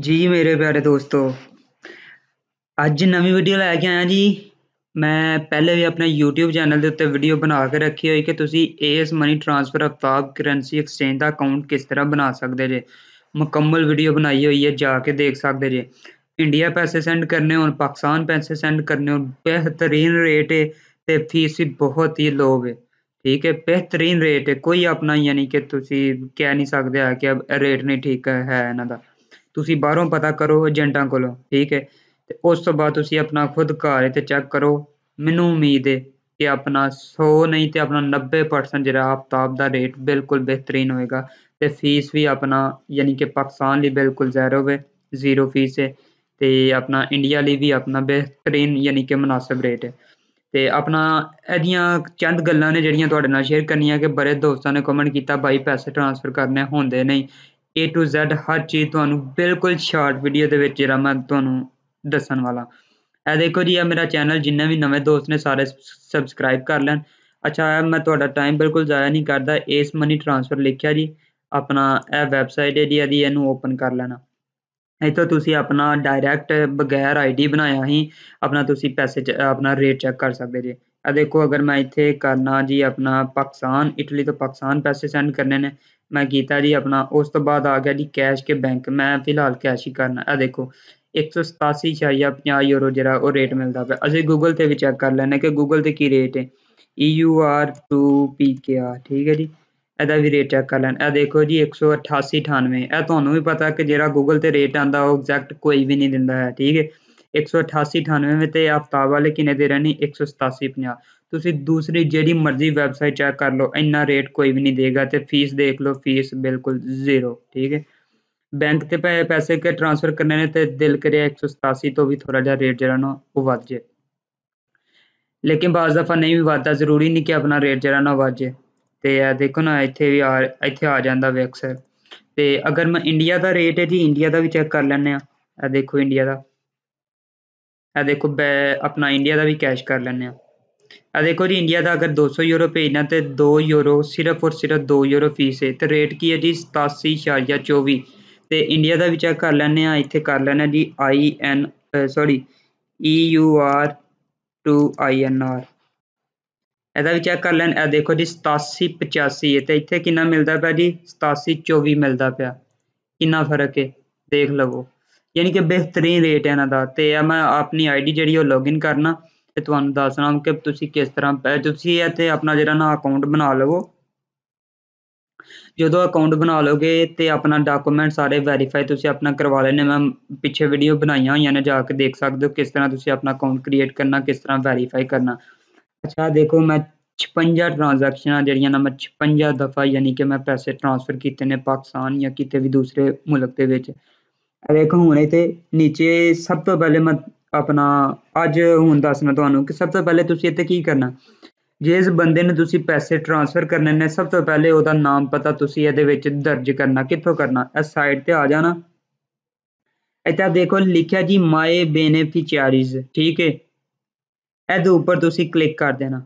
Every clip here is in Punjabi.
ਜੀ ਮੇਰੇ ਪਿਆਰੇ ਦੋਸਤੋ ਅੱਜ ਨਵੀਂ ਵੀਡੀਓ ਲੈ ਕੇ ਆਇਆ ਜੀ ਮੈਂ ਪਹਿਲੇ ਵੀ ਆਪਣੇ YouTube ਚੈਨਲ ਦੇ ਉੱਤੇ ਵੀਡੀਓ ਬਣਾ ਕੇ ਰੱਖੀ ਹੋਈ ਕਿ ਤੁਸੀਂ AS money transfer Aftab currency exchange ਦਾ ਅਕਾਊਂਟ ਕਿਸ ਤਰ੍ਹਾਂ ਬਣਾ ਸਕਦੇ ਜੇ ਮੁਕੰਮਲ ਵੀਡੀਓ ਬਣਾਈ ਹੋਈ ਹੈ ਜਾ ਕੇ ਦੇਖ ਸਕਦੇ ਜੇ ਇੰਡੀਆ ਪੈਸੇ ਸੈਂਡ ਕਰਨੇ ਹੋਣ ਪਾਕਿਸਤਾਨ ਪੈਸੇ ਸੈਂਡ ਕਰਨੇ ਹੋਣ ਬਿਹਤਰੀਨ ਰੇਟ ਹੈ ਤੇ ਫੀਸ ਵੀ ਬਹੁਤ ਹੀ ਲੋ ਹੈ ਠੀਕ ਹੈ ਬਿਹਤਰੀਨ ਰੇਟ ਹੈ ਕੋਈ ਆਪਣਾ ਯਾਨੀ ਕਿ ਤੁਸੀਂ ਕਹਿ ਨਹੀਂ ਸਕਦੇ ਆ ਕਿ ਰੇਟ ਨਹੀਂ ਠੀਕ ਹੈ ਇਹਨਾਂ ਦਾ ਤੁਸੀਂ ਬਾਹਰੋਂ ਪਤਾ ਕਰੋ ਏਜੰਟਾਂ ਕੋਲੋਂ ਠੀਕ ਹੈ ਤੇ ਉਸ ਤੋਂ ਬਾਅਦ ਤੁਸੀਂ ਆਪਣਾ ਖੁਦ ਘਰ ਤੇ ਚੈੱਕ ਕਰੋ ਮੈਨੂੰ ਉਮੀਦ ਹੈ ਕਿ ਆਪਣਾ 100 ਨਹੀਂ ਤੇ ਆਪਣਾ 90% ਜਿਹੜਾ ਆਫਤਾਬ ਦਾ ਰੇਟ ਬਿਲਕੁਲ ਬਿਹਤਰੀਨ ਹੋਏਗਾ ਤੇ ਫੀਸ ਵੀ ਆਪਣਾ ਯਾਨੀ ਕਿ ਪਾਕਿਸਤਾਨ ਲਈ ਬਿਲਕੁਲ ਜ਼ੀਰੋ ਹੋਵੇ ਜ਼ੀਰੋ ਫੀਸ ਹੈ ਤੇ ਆਪਣਾ ਇੰਡੀਆ ਲਈ ਵੀ ਆਪਣਾ ਬਿਹਤਰੀਨ ਯਾਨੀ ਕਿ ਮناسب ਰੇਟ ਹੈ ਤੇ ਆਪਣਾ ਇਹਦੀਆਂ ਚੰਦ ਗੱਲਾਂ ਨੇ ਜਿਹੜੀਆਂ ਤੁਹਾਡੇ ਨਾਲ ਸ਼ੇਅਰ ਕਰਨੀਆਂ ਕਿ ਬੜੇ ਦੋਸਤਾਂ ਨੇ ਕਮੈਂਟ ਕੀਤਾ ਬਾਈ ਪੈਸੇ ਟ੍ਰਾਂਸਫਰ ਕਰਨੇ ਹੁੰਦੇ ਨਹੀਂ A to Z ਹਰ ਚੀਜ਼ ਤੁਹਾਨੂੰ ਬਿਲਕੁਲ ਸ਼ਾਰਟ ਵੀਡੀਓ ਦੇ ਵਿੱਚ ਜਿਹੜਾ ਮੈਂ ਤੁਹਾਨੂੰ ਦੱਸਣ ਵਾਲਾ ਇਹ ਦੇਖੋ ਜੀ ਇਹ ਮੇਰਾ ਚੈਨਲ ਜਿੰਨੇ ਵੀ ਨਵੇਂ ਦੋਸਤ ਨੇ ਸਾਰੇ ਸਬਸਕ੍ਰਾਈਬ ਕਰ ਲੈਣ ਅੱਛਾ ਮੈਂ ਤੁਹਾਡਾ ਟਾਈਮ ਬਿਲਕੁਲ ਜ਼ਾਇਆ ਨਹੀਂ ਕਰਦਾ ਇਸ ਮਨੀ ਟ੍ਰਾਂਸਫਰ ਲਿਖਿਆ ਜੀ ਆਪਣਾ ਇਹ ਵੈਬਸਾਈਟ ਹੈ ਜੀ ਇਹਦੀ ਇਹਨੂੰ ਓਪਨ ਕਰ ਲੈਣਾ ਇੱਥੋਂ ਤੁਸੀਂ ਆਪਣਾ ਡਾਇਰੈਕਟ ਬਗੈਰ ਆਈਡੀ ਬਣਾਇਆ ਹੀ ਆਪਣਾ ਤੁਸੀਂ ਪੈਸੇ ਆਪਣਾ ਰੇਟ ਚੈੱਕ ਕਰ ਸਕਦੇ ਜੀ ਆ ਦੇਖੋ ਅਗਰ ਮੈਂ ਇੱਥੇ ਕਰਨਾ ਜੀ ਆਪਣਾ ਪਾਕਿਸਤਾਨ ਇਟਲੀ ਤੋਂ ਪਾਕਿਸਤਾਨ ਪੈਸੇ ਸੈਂਡ ਕਰਨੇ ਨੇ ਮੈਂ ਕੀਤਾ ਜੀ ਆਪਣਾ ਉਸ ਤੋਂ ਬਾਅਦ ਆ ਗਿਆ ਜੀ ਕੈਸ਼ ਕੇ ਬੈਂਕ ਮੈਂ ਫਿਲਹਾਲ ਕੈਸ਼ ਹੀ ਕਰਨਾ ਆ ਦੇਖੋ 187.50 ਯੂਰੋ ਜਿਹੜਾ ਉਹ ਰੇਟ ਮਿਲਦਾ ਪਿਆ ਅਸੀਂ ਗੂਗਲ ਤੇ ਵੀ ਚੈੱਕ ਕਰ ਲੈਣਾ ਕਿ ਗੂਗਲ ਤੇ ਕੀ ਰੇਟ ਹੈ EUR2PKR ਠੀਕ ਹੈ ਜੀ ਇਹਦਾ ਵੀ ਰੇਟ ਚੈੱਕ ਕਰ ਲੈਣ ਇਹ ਦੇਖੋ ਜੀ 188.98 ਇਹ ਤੁਹਾਨੂੰ ਵੀ ਪਤਾ ਕਿ ਜਿਹੜਾ ਗੂਗਲ ਤੇ ਰੇਟ ਆਂਦਾ ਉਹ ਐਗਜ਼ੈਕਟ ਕੋਈ ਵੀ ਨਹੀਂ ਦਿੰਦਾ ਹੈ ਠੀਕ ਹੈ 188.98 ਤੇ ਵਿੱਚ ਤੇ ਹਫਤਾ ਵਾਲੇ ਕਿੰਨੇ ਦੇ ਰਹਿਣੀ 187.50 ਤੁਸੀਂ ਦੂਸਰੀ ਜਿਹੜੀ ਮਰਜ਼ੀ ਵੈਬਸਾਈਟ ਚੈੱਕ ਕਰ ਲਓ ਇੰਨਾ ਰੇਟ ਕੋਈ ਵੀ ਨਹੀਂ ਦੇਗਾ ਤੇ ਫੀਸ ਦੇਖ ਲਓ ਫੀਸ ਬਿਲਕੁਲ ਜ਼ੀਰੋ ਠੀਕ ਹੈ ਬੈਂਕ ਤੇ ਪੈਸੇ ਕੇ ਟ੍ਰਾਂਸਫਰ ਕਰਨੇ ਨੇ ਤੇ ਦਿਲ ਕਰਿਆ 187 ਤੋਂ ਵੀ ਥੋੜਾ ਜਿਹਾ ਰੇਟ ਜਿਹੜਾ ਨਾ ਉਹ ਵੱਧ ਜੇ ਲੇਕਿਨ ਬਾਜ਼ ਨਹੀਂ ਵੀ ਵੱਧਦਾ ਜ਼ਰੂਰੀ ਨਹੀਂ ਕਿ ਆਪਣਾ ਰੇਟ ਜਿਹੜਾ ਨਾ ਵੱਧ ਜੇ ਤੇ ਇਹ ਦੇਖੋ ਨਾ ਇੱਥੇ ਵੀ ਆ ਇੱਥੇ ਆ ਜਾਂਦਾ ਵੀ ਅਕਸਰ ਤੇ ਅਗਰ ਮੈਂ ਇੰਡੀਆ ਦਾ ਰੇਟ ਹੈ ਜੀ ਇੰਡੀਆ ਦਾ ਵੀ ਚੈੱਕ ਕਰ ਲੈਂਦੇ ਆ ਇਹ ਦੇਖੋ ਇੰਡੀਆ ਦਾ ਇਹ ਦੇਖੋ ਆਪਣਾ ਇੰਡੀਆ ਦਾ ਵੀ ਕੈਸ਼ ਕਰ ਲੈਂਦੇ ਆ ਆ ਦੇਖੋ ਜੀ ਇੰਡੀਆ ਦਾ ਅਗਰ 200 ਯੂਰੋ ਭੇਜਣਾ ਤੇ 2 ਯੂਰੋ ਸਿਰਫ ਔਰ ਸਿਰਫ 2 ਯੂਰੋ ਫੀਸ ਹੈ ਤੇ ਰੇਟ ਕੀ ਹੈ ਜੀ 87.24 ਤੇ ਇੰਡੀਆ ਦਾ ਵੀ ਚੈੱਕ ਕਰ ਲੈਣੇ ਆ ਇੱਥੇ ਕਰ ਲੈਣਾ ਜੀ I N sorry E U R to I N R ਇਹਦਾ ਵੀ ਚੈੱਕ ਕਰ ਲੈਣ ਇਹ ਦੇਖੋ ਜੀ 87 85 ਤੇ ਇੱਥੇ ਕਿੰਨਾ ਮਿਲਦਾ ਪਿਆ ਜੀ 87 24 ਮਿਲਦਾ ਪਿਆ ਕਿੰਨਾ ਫਰਕ ਹੈ ਦੇਖ ਲਵੋ ਯਾਨੀ ਕਿ ਬਿਹਤਰੀਨ ਰੇਟ ਹੈ ਇਹਨਾਂ ਦਾ ਤੇ ਮੈਂ ਆਪਣੀ ਆਈਡੀ ਜਿਹੜੀ ਉਹ ਲੌਗਇਨ ਕਰਨਾ ਤੇ ਤੁਹਾਨੂੰ ਦੱਸਣਾ ਕਿ ਤੁਸੀਂ ਕਿਸ ਤਰ੍ਹਾਂ ਤੁਸੀਂ ਇੱਥੇ ਆਪਣਾ ਜਿਹੜਾ ਨਾ ਅਕਾਊਂਟ ਬਣਾ ਲਵੋ ਜਦੋਂ ਅਕਾਊਂਟ ਬਣਾ ਲੋਗੇ ਤੇ ਆਪਣਾ ਡਾਕੂਮੈਂਟ ਸਾਰੇ ਵੈਰੀਫਾਈ ਤੁਸੀਂ ਆਪਣਾ ਕਰਵਾ ਲੈਣੇ ਮੈਂ ਪਿੱਛੇ ਵੀਡੀਓ ਬਣਾਈਆਂ ਹੋਈਆਂ ਨੇ ਜਾ ਕੇ ਦੇਖ ਸਕਦੇ ਹੋ ਕਿਸ ਤਰ੍ਹਾਂ ਤੁਸੀਂ ਆਪਣਾ ਅਕਾਊਂਟ ਕ੍ਰੀਏਟ ਕਰਨਾ ਕਿਸ ਤਰ੍ਹਾਂ ਵੈਰੀਫਾਈ ਕਰਨਾ ਅੱਛਾ ਦੇਖੋ ਮੈਂ 56 ਟ੍ਰਾਂਜੈਕਸ਼ਨਾਂ ਜਿਹੜੀਆਂ ਨਾ ਮੈਂ 56 ਦਫਾ ਯਾਨੀ ਕਿ ਮੈਂ ਪੈਸੇ ਟ੍ਰਾਂਸਫਰ ਕੀਤੇ ਨੇ ਪਾਕਿਸਤਾਨ ਜਾਂ ਕਿਤੇ ਵੀ ਦੂਸਰੇ ਮੁਲਕ ਦੇ ਵਿੱਚ ਦੇਖੋ ਹੁਣ ਤੇ ਨੀਚੇ ਸਭ ਤੋਂ ਪਹਿਲੇ ਮੈਂ ਆਪਣਾ ਅੱਜ ਹੁਣ ਦੱਸਣਾ ਤੁਹਾਨੂੰ ਕਿ ਸਭ ਤੋਂ ਪਹਿਲੇ ਤੁਸੀਂ ਇੱਥੇ ਕੀ ਕਰਨਾ ਜਿਸ ਬੰਦੇ ਨੂੰ ਤੁਸੀਂ ਪੈਸੇ ਟ੍ਰਾਂਸਫਰ ਕਰਨੇ ਨੇ ਸਭ ਤੋਂ ਪਹਿਲੇ ਉਹਦਾ ਨਾਮ ਪਤਾ ਤੁਸੀਂ ਇਹਦੇ ਵਿੱਚ ਦਰਜ ਕਰਨਾ ਕਿੱਥੋਂ ਕਰਨਾ ਇਸ ਸਾਈਡ ਤੇ ਆ ਜਾਣਾ ਇੱਥੇ ਦੇਖੋ ਲਿਖਿਆ ਜੀ ਮਾਏ ਬੈਨੀਫੀਸ਼ੀਅਰੀਜ਼ ਠੀਕ ਹੈ ਇਹਦੇ ਉੱਪਰ ਤੁਸੀਂ ਕਲਿੱਕ ਕਰ ਦੇਣਾ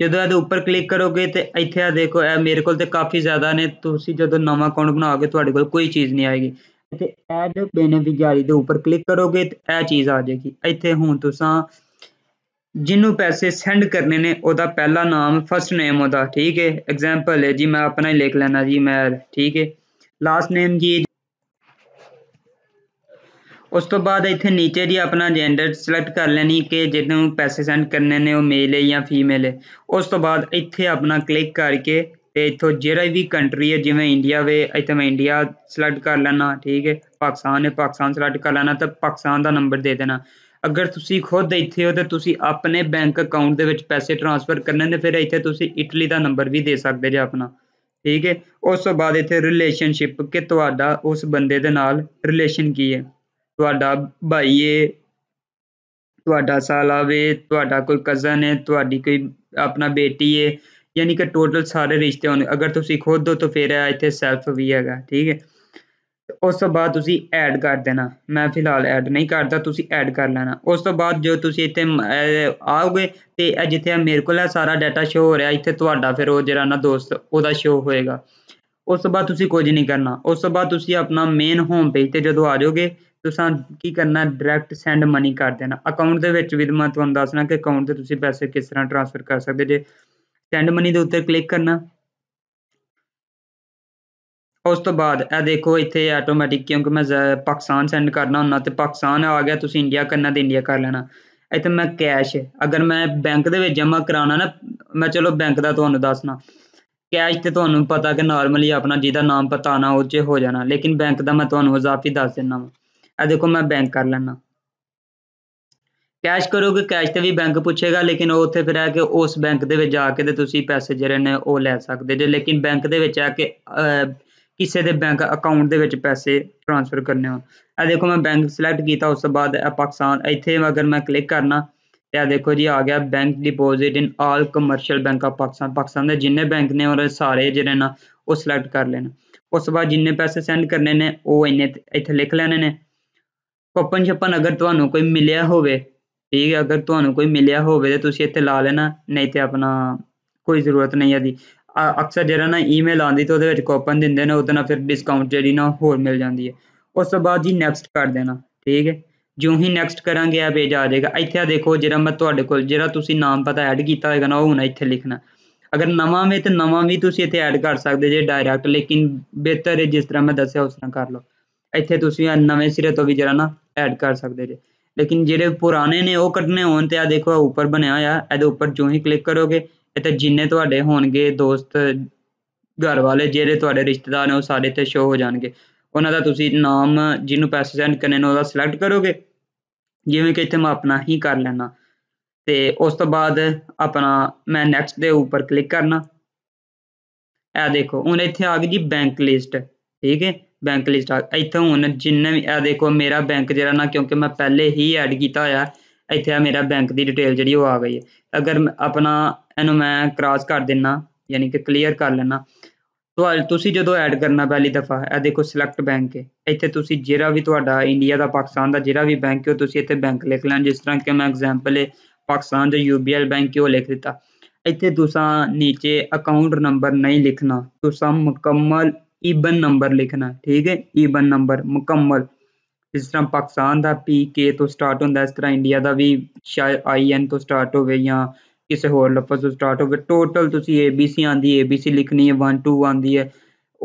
ਜਦੋਂ ਇਹਦੇ ਉੱਪਰ ਕਲਿੱਕ ਕਰੋਗੇ ਤੇ ਇੱਥੇ ਆ ਦੇਖੋ ਇਹ ਮੇਰੇ ਕੋਲ ਤੇ ਕਾਫੀ ਜ਼ਿਆਦਾ ਨੇ ਤੁਸੀਂ ਜਦੋਂ ਨਵਾਂ ਅਕਾਊਂਟ ਬਣਾਓਗੇ ਤੁਹਾਡੇ ਕੋਲ ਕੋਈ ਚੀਜ਼ ਨਹੀਂ ਆਏਗੀ ਤੇ ਐਡ ਬੈਨੀਫਿਸ਼ੀਅਰੀ ਦੇ ਉੱਪਰ ਕਲਿੱਕ ਕਰੋਗੇ ਤੇ ਇਹ ਚੀਜ਼ ਆ ਜਾਏਗੀ ਇੱਥੇ ਹੁਣ ਤੁਸੀਂ ਜਿਹਨੂੰ ਪੈਸੇ ਸੈਂਡ ਕਰਨੇ ਨੇ ਉਹਦਾ ਪਹਿਲਾ ਨਾਮ ਫਰਸਟ ਨੇਮ ਉਹਦਾ ਠੀਕ ਹੈ ਐਗਜ਼ਾਮਪਲ ਹੈ ਜੀ ਮੈਂ ਆਪਣਾ ਹੀ ਲਿਖ ਲੈਣਾ ਜੀ ਮੈਂ ਠੀਕ ਹੈ ਲਾਸਟ ਨੇਮ ਜੀ ਉਸ ਤੋਂ ਬਾਅਦ ਇੱਥੇ ਨੀਚੇ ਦੀ ਆਪਣਾ ਜੈਂਡਰ ਸਿਲੈਕਟ ਕਰ ਲੈਣੀ ਕਿ ਜਿਹਨੂੰ ਪੈਸੇ ਸੈਂਡ ਕਰਨੇ ਨੇ ਉਹ ਮੇਲ ਹੈ ਜਾਂ ਫੀਮੇਲ ਹੈ ਉਸ ਤੋਂ ਬਾਅਦ ਇੱਥੇ ਆਪਣਾ ਕਲਿੱਕ ਕਰਕੇ ਤੇ ਇੱਥੋਂ ਜਿਹੜਾ ਵੀ ਕੰਟਰੀ ਹੈ ਜਿਵੇਂ ਇੰਡੀਆ ਵੇ ਇੱਥੇ ਮੈਂ ਇੰਡੀਆ ਸਿਲੈਕਟ ਕਰ ਲੈਣਾ ਠੀਕ ਹੈ ਪਾਕਿਸਤਾਨ ਹੈ ਪਾਕਿਸਤਾਨ ਸਿਲੈਕਟ ਕਰ ਲੈਣਾ ਤਾਂ ਪਾਕਿਸਤਾਨ ਦਾ ਨੰਬਰ ਦੇ ਦੇਣਾ ਅਗਰ ਤੁਸੀਂ ਖੁਦ ਇੱਥੇ ਹੋ ਤਾਂ ਤੁਸੀਂ ਆਪਣੇ ਬੈਂਕ ਅਕਾਊਂਟ ਦੇ ਵਿੱਚ ਪੈਸੇ ਟ੍ਰਾਂਸਫਰ ਕਰਨੇ ਨੇ ਫਿਰ ਇੱਥੇ ਤੁਸੀਂ ਇਟਲੀ ਦਾ ਨੰਬਰ ਵੀ ਦੇ ਸਕਦੇ ਜੇ ਆਪਣਾ ਠੀਕ ਹੈ ਉਸ ਤੋਂ ਬਾਅਦ ਇੱਥੇ ਰਿਲੇਸ਼ਨਸ਼ਿਪ ਕਿ ਤੁਹਾਡਾ ਉਸ ਬੰਦੇ ਦੇ ਨਾਲ ਰਿਲੇਸ਼ਨ ਕੀ ਹੈ ਤੁਹਾਡਾ ਭਾਈ ਏ ਤੁਹਾਡਾ ਸਾਲਾ ਵੇ ਤੁਹਾਡਾ ਕੋਈ ਕਜ਼ਨ ਏ ਤੁਹਾਡੀ ਕੋਈ ਆਪਣਾ ਬੇਟੀ ਏ ਯਾਨੀ ਕਿ ਟੋਟਲ ਸਾਰੇ ਰਿਸ਼ਤੇ ਹੋਣ ਅਗਰ ਤੁਸੀਂ ਖੁਦ ਹੋ ਤਾਂ ਫਿਰ ਇੱਥੇ ਸੈਲਫ ਵੀ ਹੈਗਾ ਠੀਕ ਹੈ ਉਸ ਤੋਂ ਬਾਅਦ ਤੁਸੀਂ ਐਡ ਕਰ ਦੇਣਾ ਮੈਂ ਫਿਲਹਾਲ ਐਡ ਨਹੀਂ ਕਰਦਾ ਤੁਸੀਂ ਐਡ ਕਰ ਲੈਣਾ ਉਸ ਤੋਂ ਬਾਅਦ ਜੋ ਤੁਸੀਂ ਇੱਥੇ ਆਓਗੇ ਤੇ ਜਿੱਥੇ ਮੇਰੇ ਕੋਲ ਹੈ ਸਾਰਾ ਡਾਟਾ ਸ਼ੋ ਹੋ ਰਿਹਾ ਇੱਥੇ ਤੁਹਾਡਾ ਫਿਰ ਉਹ ਜਿਹੜਾ ਨਾ ਦੋਸਤ ਉਹਦਾ ਸ਼ੋ ਹੋਏਗਾ ਉਸ ਤੋਂ ਬਾਅਦ ਤੁਸੀਂ ਕੁਝ ਨਹੀਂ ਕਰਨਾ ਉਸ ਤੋਂ ਬਾਅਦ ਤੁਸੀਂ ਆਪਣਾ ਮੇਨ ਹੋਮ ਪੇਜ ਤੇ ਜਦੋਂ ਆ ਜਾਓਗੇ ਤੁਸੀਂ ਕੀ ਕਰਨਾ ਡਾਇਰੈਕਟ ਸੈਂਡ ਮਨੀ ਕਰ ਦੇਣਾ ਅਕਾਊਂਟ ਦੇ ਵਿੱਚ ਵੀ ਮੈਂ ਤੁਹਾਨੂੰ ਦੱਸਣਾ ਕਿ ਅਕਾਊਂਟ ਤੇ ਤੁਸੀਂ ਪੈਸੇ ਕਿਸ ਤਰ੍ਹਾਂ ਟ੍ਰਾਂਸਫਰ ਕਰ ਸਕਦੇ ਜੇ ਸੈਂਡ ਮਨੀ ਦੇ ਉੱਤੇ ਕਲਿੱਕ ਕਰਨਾ ਉਸ ਤੋਂ ਬਾਅਦ ਇਹ ਦੇਖੋ ਇੱਥੇ ਆਟੋਮੈਟਿਕ ਕਿਉਂਕਿ ਮੈਂ ਪਾਕਿਸਤਾਨ ਸੈਂਡ ਕਰਨਾ ਹੁੰਦਾ ਤੇ ਪਾਕਿਸਤਾਨ ਆ ਗਿਆ ਤੁਸੀਂ ਇੰਡੀਆ ਕਰਨਾ ਤੇ ਇੰਡੀਆ ਕਰ ਲੈਣਾ ਇੱਥੇ ਮੈਂ ਕੈਸ਼ ਅਗਰ ਮੈਂ ਬੈਂਕ ਦੇ ਵਿੱਚ ਜਮ੍ਹਾਂ ਕਰਾਉਣਾ ਨਾ ਮੈਂ ਚਲੋ ਬੈਂਕ ਦਾ ਤੁਹਾਨੂੰ ਦੱਸਣਾ ਕੈਸ਼ ਤੇ ਤੁਹਾਨੂੰ ਪਤਾ ਕਿ ਨਾਰਮਲੀ ਆਪਣਾ ਜਿਹਦਾ ਨਾਮ ਪਤਾ ਨਾ ਉਹ 'ਚ ਹੋ ਜਾਣਾ ਲੇਕਿਨ ਬੈਂਕ ਦਾ ਮੈਂ ਤੁਹਾਨੂੰ ਇਜ਼ਾਫੀ ਦੱਸ ਦਿੰਦਾ ਵਾਂ ਆ ਦੇਖੋ ਮੈਂ ਬੈਂਕ ਕਰ ਲੈਣਾ ਕੈਸ਼ ਕਰੋਗੇ ਕੈਸ਼ ਤੇ ਵੀ ਬੈਂਕ ਪੁੱਛੇਗਾ ਲੇਕਿਨ ਉਹ ਉੱਥੇ ਫਿਰ ਆ ਕੇ ਉਸ ਬੈਂਕ ਦੇ ਵਿੱਚ ਜਾ ਕੇ ਤੇ ਤੁਸੀਂ ਪੈਸੇ ਜਿਹੜੇ ਨੇ ਉਹ ਲੈ ਸਕਦੇ ਜੇ ਲੇਕਿਨ ਬੈਂਕ ਦੇ ਵਿੱਚ ਆ ਕੇ ਕਿਸੇ ਦੇ ਬੈਂਕ ਅਕਾਊਂਟ ਦੇ ਵਿੱਚ ਪੈਸੇ ਟ੍ਰਾਂਸਫਰ ਕਰਨੇ ਹੋ ਆ ਦੇਖੋ ਮੈਂ ਬੈਂਕ ਸਿਲੈਕਟ ਕੀਤਾ ਉਸ ਤੋਂ ਬਾਅਦ ਪਾਕਿਸਤਾਨ ਇੱਥੇ ਅਗਰ ਮੈਂ ਕਲਿੱਕ ਕਰਨਾ ਤੇ ਆ ਦੇਖੋ ਜੀ ਆ ਗਿਆ bank deposit in all commercial bank of Pakistan Pakistan ਦੇ ਜਿੰਨੇ ਬੈਂਕ ਨੇ ਉਹ ਸਾਰੇ ਜਿਹੜੇ ਨਾ ਉਹ ਸਿਲੈਕਟ ਕਰ ਲੈਣਾ ਉਸ ਤੋਂ ਬਾਅਦ ਜਿੰਨੇ ਪੈਸੇ ਸੈਂਡ ਕਰਨੇ ਨੇ ਉਹ ਇੰਨੇ ਇੱਥੇ ਲਿਖ ਲੈਣੇ ਨੇ ਕੁਪਨ ਛਪਨ ਅਗਰ ਤੁਹਾਨੂੰ ਕੋਈ ਮਿਲਿਆ ਹੋਵੇ ਠੀਕ ਹੈ ਅਗਰ ਤੁਹਾਨੂੰ ਕੋਈ ਮਿਲਿਆ ਹੋਵੇ ਤੇ ਤੁਸੀਂ ਇੱਥੇ ਲਾ ਲੈਣਾ ਨਹੀਂ ਤੇ ਆਪਣਾ ਕੋਈ ਜ਼ਰੂਰਤ ਨਹੀਂ ਆਦੀ ਅਕਸਰ ਜਿਹੜਾ ਨਾ ਈਮੇਲ ਆਉਂਦੀ ਤੇ ਉਹਦੇ ਵਿੱਚ ਕੂਪਨ ਦਿੰਦੇ ਨੇ ਉਹਦੇ ਨਾਲ ਫਿਰ ਡਿਸਕਾਊਂਟ ਜਿਹੜੀ ਨਾ ਹੋਰ ਮਿਲ ਜਾਂਦੀ ਹੈ ਉਸ ਤੋਂ ਬਾਅਦ ਜੀ ਨੈਕਸਟ ਕਰ ਦੇਣਾ ਠੀਕ ਹੈ ਜਿਉਂ ਹੀ ਨੈਕਸਟ ਕਰਾਂਗੇ ਆ ਪੇਜ ਆ ਜਾਏਗਾ ਇੱਥੇ ਆ ਦੇਖੋ ਜਿਹੜਾ ਮੈਂ ਤੁਹਾਡੇ ਕੋਲ ਜਿਹੜਾ ਤੁਸੀਂ ਨਾਮ ਪਤਾ ਐਡ ਕੀਤਾ ਹੋਏਗਾ ਨਾ ਉਹ ਹੁਣ ਇੱਥੇ ਲਿਖਣਾ ਅਗਰ ਨਵਾਂ ਵੀ ਤੇ ਨਵਾਂ ਵੀ ਤੁਸੀਂ ਇੱਥੇ ਐਡ ਕਰ ਸਕਦੇ ਜੇ ਡਾਇਰੈਕਟ ਲੇਕਿਨ ਬਿਹਤਰ ਹੈ ਜਿਸ ਤਰ੍ਹਾਂ ਮੈਂ ਦੱਸਿਆ ਉਸ ਤਰ੍ਹਾਂ ਕਰ ਲਓ ਇੱਥੇ ਤੁਸੀਂ ਨਵੇਂ ਸਿਰੇ ਤੋਂ ਵੀ ਜਿਹੜਾ ਨਾ ਐਡ ਕਰ ਸਕਦੇ ਜੇ ਲੇਕਿਨ ਜਿਹੜੇ ਪੁਰਾਣੇ ਨੇ ਉਹ ਕੱਢਨੇ ਹੋਣ ਤੇ ਆ ਦੇਖੋ ਉੱਪਰ ਬਣਿਆ ਹੋਇਆ ਇਹਦੇ ਉੱਪਰ ਜੋ ਹੀ ਕਲਿੱਕ ਕਰੋਗੇ ਇੱਥੇ ਜਿੰਨੇ ਤੁਹਾਡੇ ਹੋਣਗੇ ਦੋਸਤ ਘਰ ਵਾਲੇ ਜਿਹੜੇ ਤੁਹਾਡੇ ਰਿਸ਼ਤੇਦਾਰ ਨੇ ਉਹ ਸਾਰੇ ਤੇ ਸ਼ੋ ਹੋ ਜਾਣਗੇ ਉਹਨਾਂ ਦਾ ਤੁਸੀਂ ਨਾਮ ਜਿਹਨੂੰ ਪੈਸੇ ਸੈਂਡ ਕਰਨੇ ਨੇ ਉਹਦਾ ਸਿਲੈਕਟ ਕਰੋਗੇ ਜਿਵੇਂ ਕਿ ਇੱਥੇ ਮੈਂ ਆਪਣਾ ਹੀ ਕਰ ਲੈਣਾ ਤੇ ਉਸ ਤੋਂ ਬਾਅਦ ਆਪਣਾ ਮੈਂ ਨੈਕਸਟ ਦੇ ਉੱਪਰ ਕਲਿੱਕ ਕਰਨਾ ਇਹ ਦੇਖੋ ਹੁਣ ਇੱਥੇ ਆ ਗਈ ਜੀ ਬੈਂਕ ਲਿਸਟ ਠੀਕ ਹੈ ਬੈਂਕ ਲਿਸਟ ਆ ਇੱਥੇ ਹੁਣ ਜਿੰਨੇ ਵੀ ਇਹ ਦੇਖੋ ਮੇਰਾ ਬੈਂਕ ਜਿਹੜਾ ਨਾ ਕਿਉਂਕਿ ਮੈਂ ਪਹਿਲੇ ਹੀ ਐਡ ਕੀਤਾ ਹੋਇਆ ਇੱਥੇ ਆ ਮੇਰਾ ਬੈਂਕ ਦੀ ਡਿਟੇਲ ਜਿਹੜੀ ਉਹ ਆ ਗਈ ਹੈ ਅਗਰ ਆਪਣਾ ਇਹਨੂੰ ਮੈਂ ਕ੍ਰਾਸ ਕਰ ਦਿੰਨਾ ਯਾਨੀ ਕਿ ਕਲੀਅਰ ਕਰ ਲੈਣਾ ਤੁਹਾਨੂੰ ਤੁਸੀਂ ਜਦੋਂ ਐਡ ਕਰਨਾ ਪਹਿਲੀ ਦਫਾ ਇਹ ਦੇਖੋ ਸਿਲੈਕਟ ਬੈਂਕ ਹੈ ਇੱਥੇ ਤੁਸੀਂ ਜਿਹੜਾ ਵੀ ਤੁਹਾਡਾ ਇੰਡੀਆ ਦਾ ਪਾਕਿਸਤਾਨ ਦਾ ਜਿਹੜਾ ਵੀ ਬੈਂਕ ਹੈ ਤੁਸੀਂ ਇੱਥੇ ਬੈਂਕ ਲਿਖ ਲੈਣ ਜਿਸ ਤਰ੍ਹਾਂ ਕਿ ਮੈਂ ਐਗਜ਼ਾਮਪਲ ਹੈ ਪਾਕਿਸਤਾਨ ਦਾ ਯੂਬੀਐਲ ਬੈਂਕ ਉਹ ਲਿਖ ਦਿੱਤਾ ਇੱਥੇ ਤੁਸੀਂ ਨੀਚੇ ਅਕਾਊਂਟ ਨੰਬਰ ਨਹੀਂ ਲਿਖਣਾ ਤੁਸੀਂ ਮੁਕੰਮਲ ਈਵਨ ਨੰਬਰ ਲਿਖਣਾ ਠੀਕ ਹੈ ਈਵਨ ਨੰਬਰ ਮੁਕੰਮਲ ਜਿਸ ਤਰ੍ਹਾਂ ਪਾਕਿਸਤਾਨ ਦਾ ਪੀ ਕੇ ਤੋਂ ਸਟਾਰਟ ਹੁੰਦਾ ਇਸ ਤਰ੍ਹਾਂ ਇੰਡੀਆ ਦਾ ਵੀ ਸ਼ਾਇਦ ਆਈ ਐਨ ਤੋਂ ਸਟਾਰਟ ਹੋਵੇ ਜਾਂ ਕਿਸੇ ਹੋਰ ਲਫ਼ਜ਼ ਤੋਂ ਸਟਾਰਟ ਹੋਵੇ ਟੋਟਲ ਤੁਸੀਂ ABC ਆਂਦੀ ABC ਲਿਖਣੀ ਹੈ 1 2 ਆਂਦੀ ਹੈ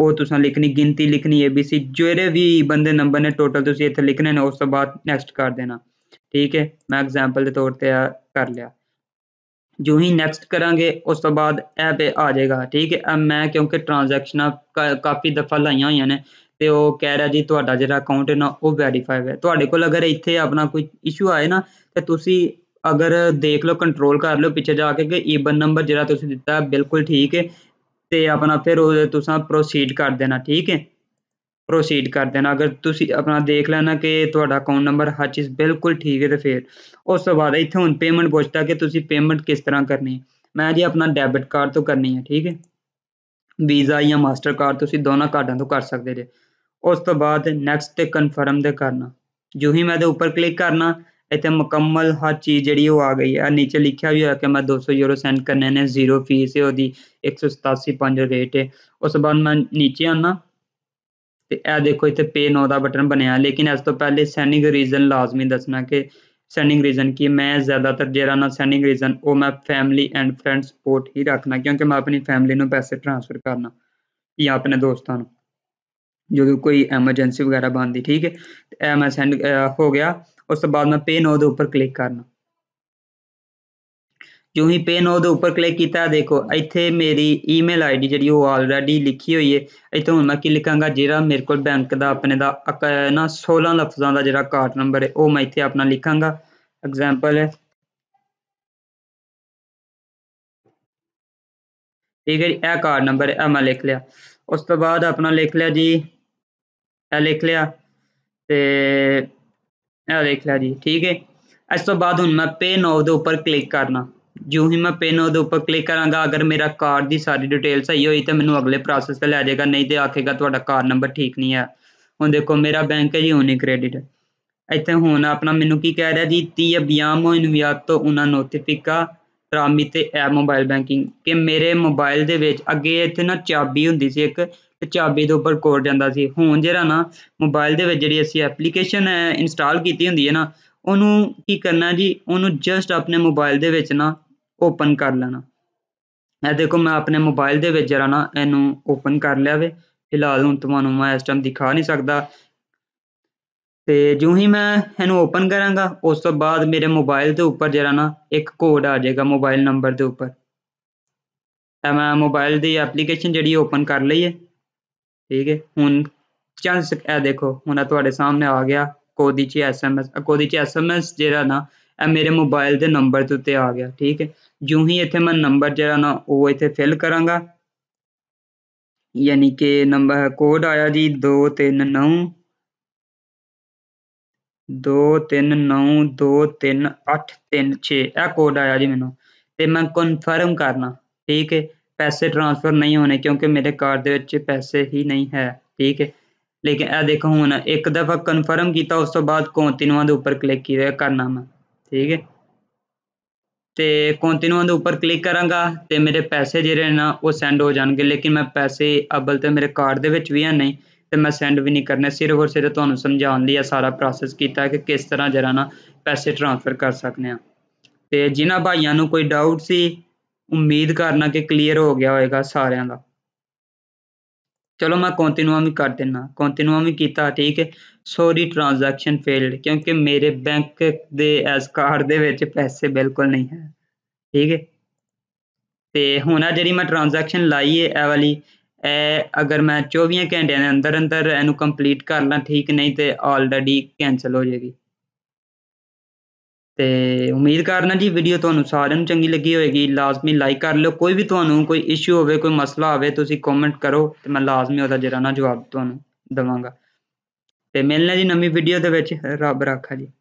ਉਹ ਤੁਸੀਂ ਲਿਖਣੀ ਗਿਣਤੀ ਲਿਖਣੀ ABC ਜਿਹੜੇ ਵੀ ਬੰਦੇ ਨੰਬਰ ਨੇ ਟੋਟਲ ਤੁਸੀਂ ਇੱਥੇ ਲਿਖਣੇ ਨੇ ਉਸ ਤੋਂ ਬਾਅਦ ਨੈਕਸਟ ਕਰ ਦੇਣਾ ਠੀਕ ਹੈ ਮੈਂ ਐਗਜ਼ਾਮਪਲ ਦੇ ਤੌਰ ਤੇ ਆ ਕਰ ਲਿਆ ਜੋ ਹੀ ਨੈਕਸਟ ਕਰਾਂਗੇ ਉਸ ਤੋਂ ਬਾਅਦ ਇਹ ਤੇ ਆ ਜਾਏਗਾ ਠੀਕ ਹੈ ਮੈਂ ਕਿਉਂਕਿ ਟ੍ਰਾਂਜੈਕਸ਼ਨਾਂ ਕਾਫੀ ਦਫਾ ਲਾਈਆਂ ਹੋਈਆਂ ਨੇ ਤੇ ਉਹ ਕਹਿ ਰਿਹਾ ਜੀ ਤੁਹਾਡਾ ਜਿਹੜਾ ਅਕਾਊਂਟ ਹੈ ਨਾ ਉਹ ਵੈਰੀਫਾਈ ਹੈ ਤੁਹਾਡੇ ਕੋਲ ਅਗਰ ਇੱਥੇ ਆਪਣਾ ਕੋਈ ਇਸ਼ੂ ਆਏ ਨਾ ਤੇ ਤੁਸੀਂ ਅਗਰ ਦੇਖ ਲਓ ਕੰਟਰੋਲ ਕਰ ਲਓ ਪਿੱਛੇ ਜਾ ਕੇ ਕਿ ਈਵਨ ਨੰਬਰ ਜਿਹੜਾ ਤੁਸੀਂ ਦਿੱਤਾ ਬਿਲਕੁਲ ਠੀਕ ਹੈ ਤੇ ਆਪਣਾ ਫਿਰ ਉਹ ਤੁਸੀਂ ਪ੍ਰੋਸੀਡ ਕਰ ਦੇਣਾ ਠੀਕ ਹੈ ਪ੍ਰੋਸੀਡ ਕਰ ਦੇਣਾ ਅਗਰ ਤੁਸੀਂ ਆਪਣਾ ਦੇਖ ਲੈਣਾ ਕਿ ਤੁਹਾਡਾ ਅਕਾਊਂਟ ਨੰਬਰ ਹਰ ਚੀਜ਼ ਬਿਲਕੁਲ ਠੀਕ ਹੈ ਤੇ ਫਿਰ ਉਸ ਤੋਂ ਬਾਅਦ ਇੱਥੇ ਹੁਣ ਪੇਮੈਂਟ ਪੁੱਛਦਾ ਕਿ ਤੁਸੀਂ ਪੇਮੈਂਟ ਕਿਸ ਤਰ੍ਹਾਂ ਕਰਨੀ ਹੈ ਮੈਂ ਜੀ ਆਪਣਾ ਡੈਬਿਟ ਕਾਰਡ ਤੋਂ ਕਰਨੀ ਹੈ ਠੀਕ ਹੈ ਵੀਜ਼ਾ ਜਾਂ ਮਾਸਟਰ ਕਾਰਡ ਤੁਸੀਂ ਦੋਨਾਂ ਕਾਰਡਾਂ ਤੋਂ ਕਰ ਸਕਦੇ ਜੇ ਉਸ ਤੋਂ ਬਾਅਦ ਨੈਕਸਟ ਤੇ ਕਨਫਰਮ ਤੇ ਕਰਨਾ ਜੋ ਹੀ ਮੈਂ ਦੇ ਉੱਪਰ ਕਲਿੱਕ ਕਰਨਾ ਇੱਥੇ ਮੁਕੰਮਲ ਹਰ ਚੀਜ਼ ਜਿਹੜੀ ਉਹ ਆ ਗਈ ਹੈ ਨੀਚੇ ਲਿਖਿਆ ਵੀ ਹੋਇਆ ਕਿ ਮੈਂ 200 ਯੂਰੋ ਸੈਂਡ ਕਰਨੇ ਨੇ ਜ਼ੀਰੋ ਫੀਸ ਹੈ ਉਹਦੀ 187.5 ਰੇਟ ਹੈ ਉਸ ਤੋਂ ਬਾਅਦ ਮੈਂ ਨੀਚੇ ਆਣਾ ਤੇ ਇਹ ਦੇਖੋ ਇੱਥੇ ਪੇ ਨੋ ਦਾ ਬਟਨ ਬਣਿਆ ਲੇਕਿਨ ਇਸ ਤੋਂ ਪਹਿਲੇ ਸੈਂਡਿੰਗ ਰੀਜ਼ਨ ਲਾਜ਼ਮੀ ਦੱਸਣਾ ਕਿ ਸੈਂਡਿੰਗ ਰੀਜ਼ਨ ਕੀ ਮੈਂ ਜ਼ਿਆਦਾਤਰ ਜਿਹੜਾ ਨਾ ਸੈਂਡਿੰਗ ਰੀਜ਼ਨ ਉਹ ਮੈਂ ਫੈਮਿਲੀ ਐਂਡ ਫਰੈਂਡ ਸਪੋਰਟ ਹੀ ਰੱਖਣਾ ਕਿਉਂਕਿ ਮੈਂ ਆਪਣੀ ਫੈਮਿਲੀ ਨੂੰ ਪੈਸੇ ਟ੍ਰਾਂਸਫਰ ਕਰਨਾ ਜਾਂ ਆਪਣੇ ਦੋਸਤਾਂ ਨੂੰ ਜਦੋਂ ਕੋਈ ਐਮਰਜੈਂਸੀ ਵਗੈਰਾ ਬਣਦੀ ਠੀਕ ਹੈ ਇਹ ਮੈਂ ਸੈਂਡ ਹੋ ਗਿਆ ਉਸ ਤੋਂ ਬਾਅਦ ਮੈਂ ਪੇ ਨੋ ਦੇ ਉੱਪਰ ਕਲਿੱਕ ਕਰਨਾ जो ही पेन ओद उपर क्लिक किया देखो इतने मेरी ईमेल आई डी जी ऑलरेडी लिखी हुई है इतने हूँ मैं कि लिखागा जो मेरे को बैंक का अपने का अक ना सोलह लफजा का जो कार्ड नंबर है वह मैं इतने अपना लिखागा एग्जाम्पल है ठीक है जी ए कार्ड नंबर है मैं लिख लिया उस तो बाद अपना लिख लिया जी ए लिख लिया तो लिख लिया जी ठीक है इस तुम तो बाद हूँ मैं पे नोव के उपर क्लिक करना ਜਿਉਂ ਹੀ ਮੈਂ ਪਿਨ ਉਹਦੇ ਉੱਪਰ ਕਲਿੱਕ ਕਰਾਂਗਾ ਅਗਰ ਮੇਰਾ ਕਾਰਡ ਦੀ ਸਾਰੀ ਡਿਟੇਲ ਸਹੀ ਹੋਈ ਤੇ ਮੈਨੂੰ ਅਗਲੇ ਪ੍ਰੋਸੈਸ ਤੇ ਲੈ ਜਾਏਗਾ ਨਹੀਂ ਤੇ ਆਖੇਗਾ ਤੁਹਾਡਾ ਕਾਰਡ ਨੰਬਰ ਠੀਕ ਨਹੀਂ ਹੈ ਹੁਣ ਦੇਖੋ ਮੇਰਾ ਬੈਂਕ ਹੈ ਜੀ ਓਨੀ ਕ੍ਰੈਡਿਟ ਇੱਥੇ ਹੁਣ ਆਪਣਾ ਮੈਨੂੰ ਕੀ ਕਹਿ ਰਿਹਾ ਜੀ 30 ਅਭਿਆਮੋ ਇਨਵਿਆਤ ਤੋਂ ਉਹਨਾਂ ਨੋਟੀਫਿਕਾ ਰਾਮੀ ਤੇ ਐ ਮੋਬਾਈਲ ਬੈਂਕਿੰਗ ਕਿ ਮੇਰੇ ਮੋਬਾਈਲ ਦੇ ਵਿੱਚ ਅੱਗੇ ਇੱਥੇ ਨਾ ਚਾਬੀ ਹੁੰਦੀ ਸੀ ਇੱਕ ਤੇ ਚਾਬੀ ਦੇ ਉੱਪਰ ਕੋਡ ਜਾਂਦਾ ਸੀ ਹੁਣ ਜਿਹੜਾ ਨਾ ਮੋਬਾਈਲ ਦੇ ਵਿੱਚ ਜਿਹੜੀ ਅਸੀਂ ਐਪਲੀਕੇਸ਼ਨ ਇੰਸਟਾਲ ਕੀਤੀ ਹੁੰਦੀ ਹੈ ਨਾ ਉਹਨੂੰ ਕੀ ਕਰਨਾ ਜੀ ਉਹਨੂੰ ਜਸਟ ਆਪਣੇ ਮੋਬਾਈਲ ਦੇ ਵਿੱਚ ਨਾ ਓਪਨ ਕਰ ਲੈਣਾ ਇਹ ਦੇਖੋ ਮੈਂ ਆਪਣੇ ਮੋਬਾਈਲ ਦੇ ਵਿੱਚ ਜਰਾ ਨਾ ਇਹਨੂੰ ਓਪਨ ਕਰ ਲਿਆ ਵੇ ਫਿਲਹਾਲ ਹੁਣ ਤੁਹਾਨੂੰ ਮੈਂ ਇਸ ਟਾਈਮ ਦਿਖਾ ਨਹੀਂ ਸਕਦਾ ਤੇ ਜਿਉਂ ਹੀ ਮੈਂ ਇਹਨੂੰ ਓਪਨ ਕਰਾਂਗਾ ਉਸ ਤੋਂ ਬਾਅਦ ਮੇਰੇ ਮੋਬਾਈਲ ਦੇ ਉੱਪਰ ਜਿਹੜਾ ਨਾ ਇੱਕ ਕੋਡ ਆ ਜਾਏਗਾ ਮੋਬਾਈਲ ਨੰਬਰ ਦੇ ਉੱਪਰ ਤਾਂ ਮੈਂ ਮੋਬਾਈਲ ਦੀ ਐਪਲੀਕੇਸ਼ਨ ਜਿਹੜੀ ਓਪਨ ਕਰ ਲਈ ਹੈ ਠੀਕ ਹੈ ਹੁਣ ਚਾਂਸ ਇਹ ਦੇਖੋ ਹੁਣ ਤੁਹਾਡੇ ਸਾਹਮਣੇ ਆ ਗਿਆ ਕੋਦੀ ਚ ਐਸਐਮਐਸ ਕੋਦੀ ਚ ਐਸਐਮਐਸ ਜਿਹੜਾ ਨਾ ਇਹ ਮੇਰੇ ਮੋਬਾਈਲ ਦੇ ਨੰਬਰ ਦੇ ਉੱਤੇ ਆ ਗਿਆ ਠੀਕ ਹੈ ਜਿਉਂ ਹੀ ਇੱਥੇ ਮੈਂ ਨੰਬਰ ਜਿਹੜਾ ਨਾ ਉਹ ਇੱਥੇ ਫਿਲ ਕਰਾਂਗਾ ਯਾਨੀ ਕਿ ਨੰਬਰ ਕੋਡ ਆਇਆ ਜੀ 239 2392383 ਇਹ ਕੋਡ ਆਇਆ ਜੀ ਮੈਨੂੰ ਤੇ ਮੈਂ ਕਨਫਰਮ ਕਰਨਾ ਠੀਕ ਹੈ ਪੈਸੇ ਟ੍ਰਾਂਸਫਰ ਨਹੀਂ ਹੋਣੇ ਕਿਉਂਕਿ ਮੇਰੇ ਕਾਰਡ ਦੇ ਵਿੱਚ ਪੈਸੇ ਹੀ ਨਹੀਂ ਹੈ ਠੀਕ ਹੈ ਲੇਕਿਨ ਇਹ ਦੇਖੋ ਹੁਣ ਇੱਕ ਦਫਾ ਕਨਫਰਮ ਕੀਤਾ ਉਸ ਤੋਂ ਬਾਅਦ ਕੰਟੀਨਿਊ ਦੇ ਉੱਪਰ ਕਲਿੱਕ ਕੀਤਾ ਕਰਨਾ ਮੈਂ ਠੀਕ ਹੈ ਤੇ ਕੰਟੀਨਿਊ ਦੇ ਉੱਪਰ ਕਲਿੱਕ ਕਰਾਂਗਾ ਤੇ ਮੇਰੇ ਪੈਸੇ ਜਿਹੜੇ ਨਾ ਉਹ ਸੈਂਡ ਹੋ ਜਾਣਗੇ ਲੇਕਿਨ ਮੈਂ ਪੈਸੇ ਅਬਲ ਤੇ ਮੇਰੇ ਕਾਰਡ ਦੇ ਵਿੱਚ ਵੀ ਆ ਨਹੀਂ ਤੇ ਮੈਂ ਸੈਂਡ ਵੀ ਨਹੀਂ ਕਰਨਾ ਸਿਰਫ ਔਰ ਸਿਰਫ ਤੁਹਾਨੂੰ ਸਮਝਾਉਣ ਲਈ ਆ ਸਾਰਾ ਪ੍ਰੋਸੈਸ ਕੀਤਾ ਕਿ ਕਿਸ ਤਰ੍ਹਾਂ ਜਰਾ ਨਾ ਪੈਸੇ ਟ੍ਰਾਂਸਫਰ ਕਰ ਸਕਨੇ ਆ ਤੇ ਜਿਨ੍ਹਾਂ ਭਾਈਆਂ ਨੂੰ ਕੋਈ ਡਾਊਟ ਸੀ ਉਮੀਦ ਕਰਨਾ ਕਿ ਕਲੀਅਰ ਹੋ ਗਿਆ ਹੋਵੇਗਾ ਸਾਰਿਆਂ ਦਾ ਚਲੋ ਮੈਂ ਕੰਟੀਨਿਊਮ ਹੀ ਕਰ ਦਿੰਨਾ ਕੰਟੀਨਿਊਮ ਹੀ ਕੀਤਾ ਠੀਕ ਹੈ ਸੌਰੀ ਟ੍ਰਾਂਜੈਕਸ਼ਨ ਫੇਲਡ ਕਿਉਂਕਿ ਮੇਰੇ ਬੈਂਕ ਦੇ ਐਸ ਕਾਰਡ ਦੇ ਵਿੱਚ ਪੈਸੇ ਬਿਲਕੁਲ ਨਹੀਂ ਹੈ ਠੀਕ ਹੈ ਤੇ ਹੁਣ ਆ ਜਿਹੜੀ ਮੈਂ ਟ੍ਰਾਂਜੈਕਸ਼ਨ ਲਾਈ ਹੈ ਇਹ ਵਾਲੀ ਇਹ ਅਗਰ ਮੈਂ 24 ਘੰਟਿਆਂ ਦੇ ਅੰਦਰ ਅੰਦਰ ਇਹਨੂੰ ਕੰਪਲੀਟ ਕਰ ਲਾਂ ਠੀਕ ਨਹੀਂ ਤੇ ਆਲਰੇਡੀ ਕੈਨਸਲ ਹੋ ਜਾਏਗੀ ਤੇ ਉਮੀਦ ਕਰਨਾ ਜੀ ਵੀਡੀਓ ਤੁਹਾਨੂੰ ਸਾਰਿਆਂ ਨੂੰ ਚੰਗੀ ਲੱਗੀ ਹੋਵੇਗੀ ਲਾਜ਼ਮੀ ਲਾਈਕ ਕਰ ਲਿਓ ਕੋਈ ਵੀ ਤੁਹਾਨੂੰ ਕੋਈ ਇਸ਼ੂ ਹੋਵੇ ਕੋਈ ਮਸਲਾ ਆਵੇ ਤੁਸੀਂ ਕਮੈਂਟ ਕਰੋ ਤੇ ਮੈਂ ਲਾਜ਼ਮੀ ਉਹਦਾ ਜਿਹੜਾ ਨਾ ਜਵਾਬ ਤੁਹਾਨੂੰ ਦਵਾਂਗਾ ਤੇ ਮਿਲਣਾ ਜੀ ਨਵੀਂ ਵੀਡੀਓ ਦੇ ਵਿੱਚ ਰੱਬ ਰਾਖਾ ਜੀ